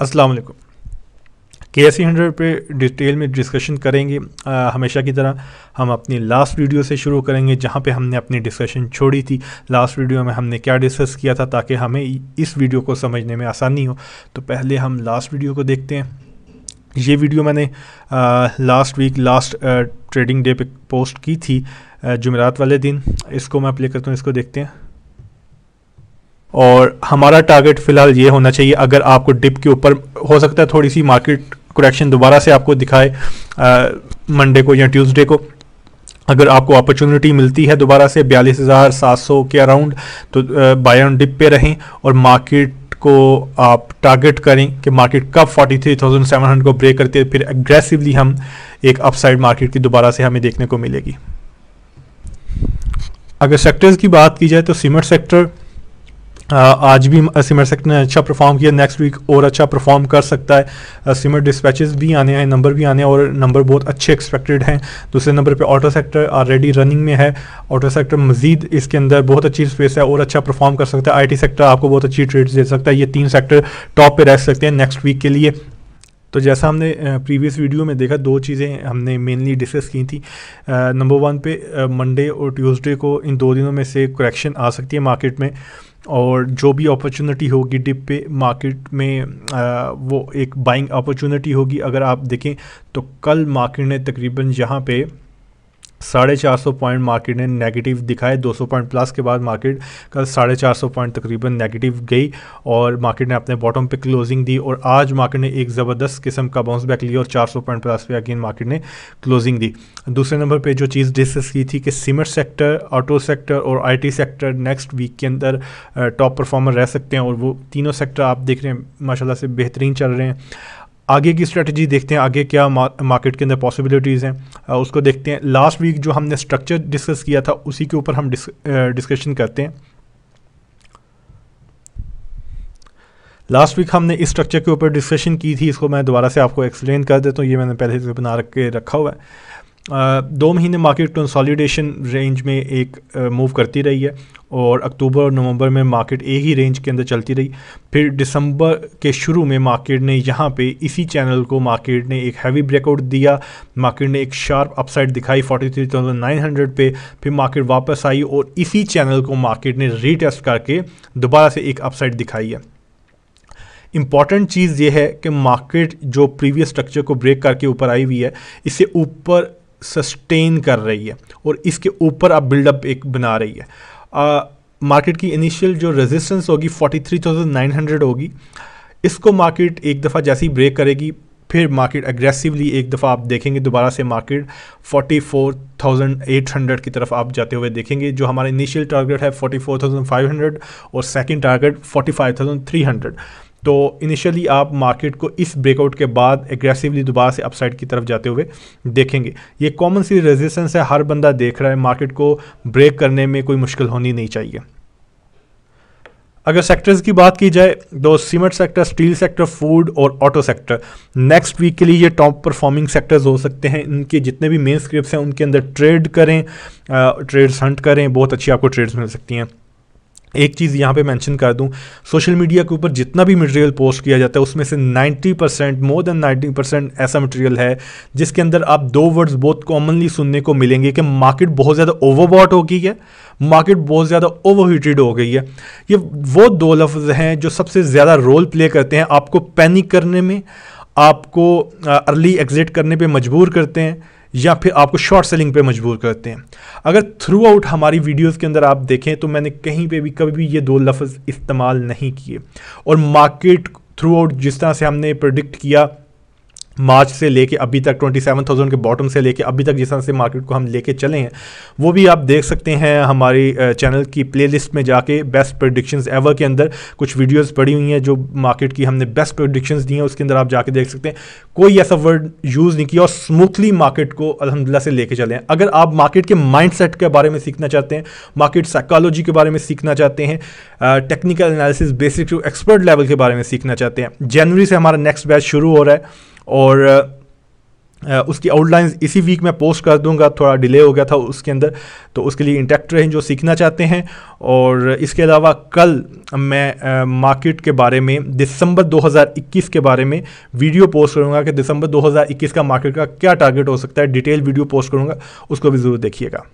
अस्सलाम वालेकुम K C hundred पर डिटेल में डिस्कशन करेंगे आ, हमेशा की तरह हम अपनी लास्ट वीडियो से शुरू करेंगे जहाँ पे हमने अपनी डिस्कशन छोड़ी थी लास्ट वीडियो में हमने क्या डिस्कस किया था ताकि हमें इस वीडियो को समझने में आसानी हो तो पहले हम लास्ट वीडियो को देखते हैं ये वीडियो मैंने आ, लास्ट वीक लास्ट आ, ट्रेडिंग डे पे पोस्ट की थी जुमेरात वाले दिन इसको मैं प्ले करता हूँ इसको देखते हैं और हमारा टारगेट फ़िलहाल ये होना चाहिए अगर आपको डिप के ऊपर हो सकता है थोड़ी सी मार्केट करेक्शन दोबारा से आपको दिखाए मंडे को या ट्यूसडे को अगर आपको अपॉर्चुनिटी मिलती है दोबारा से बयालीस हज़ार सात सौ के अराउंड तो बाय ऑन डिप पे रहें और मार्केट को आप टारगेट करें कि मार्केट कब forty three thousand seven hundred को ब्रेक करते फिर एग्रेसिवली हम एक अपसाइड मार्केट की दोबारा से हमें देखने को मिलेगी अगर सेक्टर्स की बात की जाए तो सीमेंट सेक्टर आज भी सिमर सेक्टर ने अच्छा परफॉर्म किया नेक्स्ट वीक और अच्छा परफॉर्म कर सकता है सिमर डिस्पैचेस भी आने हैं नंबर भी आने हैं और नंबर बहुत अच्छे एक्सपेक्टेड हैं दूसरे नंबर पे ऑटो सेक्टर ऑलरेडी रनिंग में है ऑटो सेक्टर मजीद इसके अंदर बहुत अच्छी स्पेस है और अच्छा परफॉर्म कर सकता है आई सेक्टर आपको बहुत अच्छी ट्रेड दे सकता है ये तीन सेक्टर टॉप पर रह सकते हैं नेक्स्ट वीक के लिए तो जैसा हमने प्रीवियस वीडियो में देखा दो चीज़ें हमने मेनली डिस्कस की थी नंबर वन पे मंडे और ट्यूसडे को इन दो दिनों में से करेक्शन आ सकती है मार्केट में और जो भी अपॉर्चुनिटी होगी डिप पे मार्केट में आ, वो एक बाइंग अपॉर्चुनिटी होगी अगर आप देखें तो कल मार्केट ने तकरीबन यहाँ पे साढ़े चार सौ पॉइंट मार्केट ने नेगेटिव दिखाए 200 पॉइंट प्लस के बाद मार्केट कल साढ़े चार सौ पॉइंट तकरीबन नेगेटिव गई और मार्केट ने अपने बॉटम पे क्लोजिंग दी और आज मार्केट ने एक ज़बरदस्त किस्म का बाउंस बैक लिया और 400 पॉइंट प्लस पे अगेन मार्केट ने क्लोजिंग दी दूसरे नंबर पर जो चीज़ डिस्कस की थी कि सीमेंट सेक्टर ऑटो सेक्टर और आई सेक्टर नेक्स्ट वीक के अंदर टॉप परफॉर्मर रह सकते हैं और वो तीनों सेक्टर आप देख रहे हैं माशाला से बेहतरीन चल रहे हैं आगे की स्ट्रेटजी देखते हैं आगे क्या मार्केट के अंदर पॉसिबिलिटीज़ हैं उसको देखते हैं लास्ट वीक जो हमने स्ट्रक्चर डिस्कस किया था उसी के ऊपर हम डिस्कशन करते हैं लास्ट वीक हमने इस स्ट्रक्चर के ऊपर डिस्कशन की थी इसको मैं दोबारा से आपको एक्सप्लेन कर देता हूँ ये मैंने पहले से बना रख के रखा हुआ है दो महीने मार्केट कंसोलिडेशन रेंज में एक मूव करती रही है और अक्टूबर और नवंबर में मार्केट एक ही रेंज के अंदर चलती रही फिर दिसंबर के शुरू में मार्केट ने यहाँ पे इसी चैनल को मार्केट ने एक हैवी ब्रेकआउट दिया मार्केट ने एक शार्प अपसाइड दिखाई 43,900 पे फिर मार्केट वापस आई और इसी चैनल को मार्केट ने रीटेस्ट करके दोबारा से एक अपसाइड दिखाई है इम्पॉर्टेंट चीज़ ये है कि मार्केट जो प्रीवियस स्ट्रक्चर को ब्रेक करके ऊपर आई हुई है इससे ऊपर सस्टेन कर रही है और इसके ऊपर अब बिल्डअप एक बना रही है मार्केट की इनिशियल जो रेजिस्टेंस होगी 43,900 होगी इसको मार्केट एक दफ़ा जैसे ही ब्रेक करेगी फिर मार्केट अग्रेसिवली एक दफ़ा आप देखेंगे दोबारा से मार्केट 44,800 की तरफ आप जाते हुए देखेंगे जो हमारा इनिशियल टारगेट है 44,500 और सेकंड टारगेट 45,300 तो इनिशियली आप मार्केट को इस ब्रेकआउट के बाद एग्रेसिवली दोबारा से अपसाइड की तरफ जाते हुए देखेंगे ये कॉमन सी रेजिस्टेंस है हर बंदा देख रहा है मार्केट को ब्रेक करने में कोई मुश्किल होनी नहीं चाहिए अगर सेक्टर्स की बात की जाए तो cement sector steel sector food और ऑटो सेक्टर नेक्स्ट वीक के लिए ये टॉप परफॉर्मिंग सेक्टर्स हो सकते हैं इनके जितने भी मेन स्क्रिप्ट हैं उनके अंदर ट्रेड करें ट्रेड्स हंट करें बहुत अच्छी आपको ट्रेड्स मिल सकती हैं एक चीज़ यहाँ पे मेंशन कर दूँ सोशल मीडिया के ऊपर जितना भी मटेरियल पोस्ट किया जाता है उसमें से 90 परसेंट मोर देन 90 परसेंट ऐसा मटेरियल है जिसके अंदर आप दो वर्ड्स बहुत कॉमनली सुनने को मिलेंगे कि मार्केट बहुत ज़्यादा ओवरबॉट हो गई है मार्केट बहुत ज़्यादा ओवर हीटेड हो गई है ये वो दो लफ्ज़ हैं जो सबसे ज़्यादा रोल प्ले करते हैं आपको पैनिक करने में आपको अर्ली एग्जिट करने पर मजबूर करते हैं या फिर आपको शॉर्ट सेलिंग पे मजबूर करते हैं अगर थ्रू आउट हमारी वीडियोस के अंदर आप देखें तो मैंने कहीं पे भी कभी भी ये दो लफ्ज़ इस्तेमाल नहीं किए और मार्केट थ्रू आउट जिस तरह से हमने प्रोडिक्ट किया मार्च से लेके अभी तक 27,000 के बॉटम से लेके अभी तक जिस तरह से मार्केट को हम लेके चले हैं वो भी आप देख सकते हैं हमारी चैनल की प्लेलिस्ट में जाके बेस्ट प्रडिक्शंस एवर के अंदर कुछ वीडियोस पड़ी हुई हैं जो मार्केट की हमने बेस्ट प्रडिक्शंस दी हैं उसके अंदर आप जाके देख सकते हैं कोई ऐसा वर्ड यूज़ नहीं किया और स्मूथली मार्केट को अलहमदिल्ला से लेके चले हैं अगर आप मार्केट के माइंड के बारे में सीखना चाहते हैं मार्केट साइकोलॉजी के बारे में सीखना चाहते हैं technical analysis basic to expert level के बारे में सीखना चाहते हैं जनवरी से हमारा नेक्स्ट बैच शुरू हो रहा है और उसकी आउटलाइंस इसी वीक में पोस्ट कर दूंगा थोड़ा डिले हो गया था उसके अंदर तो उसके लिए इंटेक्ट रहें जो सीखना चाहते हैं और इसके अलावा कल मैं मार्केट के बारे में दिसंबर 2021 के बारे में वीडियो पोस्ट करूंगा कि दिसंबर 2021 का मार्केट का क्या टारगेट हो सकता है डिटेल वीडियो पोस्ट करूंगा उसको भी ज़रूर देखिएगा